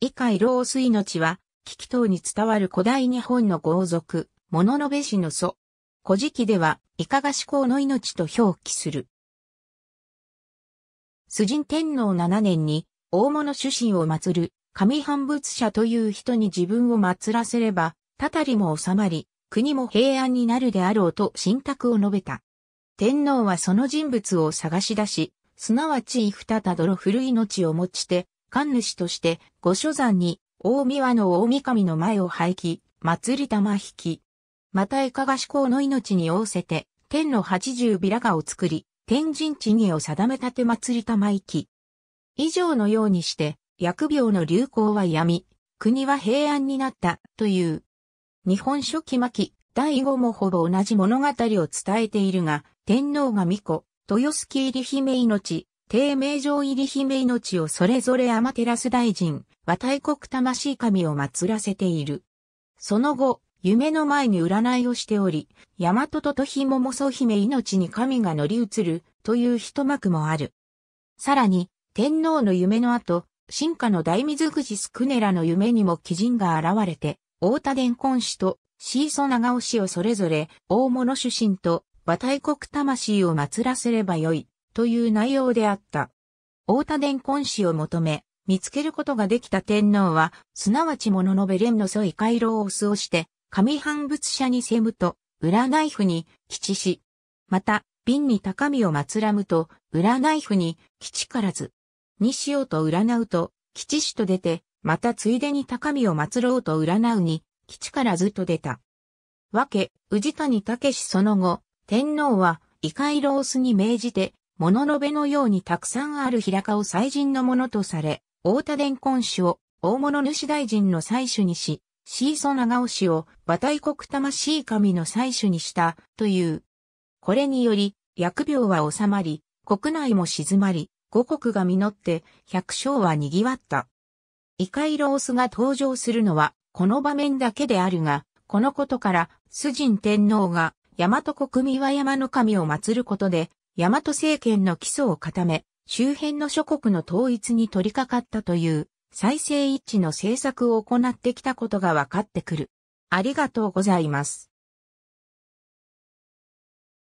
以下老水の地は、危機等に伝わる古代日本の豪族、物のべしの祖。古事記では、いかが思考の命と表記する。崇神天皇7年に、大物主神を祀る、神反仏者という人に自分を祀らせれば、たたりも収まり、国も平安になるであろうと信託を述べた。天皇はその人物を探し出し、すなわち生二たどろ古い命を持ちて、神主として、御所山に、大神の大御神の前を廃棄、祭り玉引き。また、いかが志向の命にわせて、天の八十ビラガを作り、天神地下を定めたて祭り玉行き。以上のようにして、疫病の流行はやみ、国は平安になった、という。日本書紀巻、第5もほぼ同じ物語を伝えているが、天皇が巫女、豊洲入姫命、低名城入り姫命をそれぞれ天照大臣、和大国魂神を祀らせている。その後、夢の前に占いをしており、大和ととひももそ姫命に神が乗り移るという一幕もある。さらに、天皇の夢の後、進化の大水口スクネラの夢にも鬼人が現れて、大田伝根氏とシーソ長尾氏をそれぞれ大物主神と和大国魂を祀らせればよいという内容であった。太田伝婚子を求め、見つけることができた天皇は、すなわち物のべれんの添い回廊を巣をして、上半仏者にせむと、裏ナイフに、吉し。また、瓶に高みをまつらむと、裏ナイフに、吉からず。にしようと占うと、吉しと出て、またついでに高みをまつろうと占うに、吉からずと出た。わけ、宇治谷武その後、天皇は、異界老ーに命じて、物の部べのようにたくさんある平川を祭神のものとされ、大田伝根主を大物主大臣の祭主にし、シーソ長尾氏を馬体国魂神の祭主にしたという。これにより、疫病は収まり、国内も静まり、五国が実って百姓は賑わった。イカイロースが登場するのは、この場面だけであるが、このことから、主人天皇が、大和国三輪山の神を祀ることで、大和政権の基礎を固め、周辺の諸国の統一に取り掛かったという再生一致の政策を行ってきたことが分かってくる。ありがとうございます。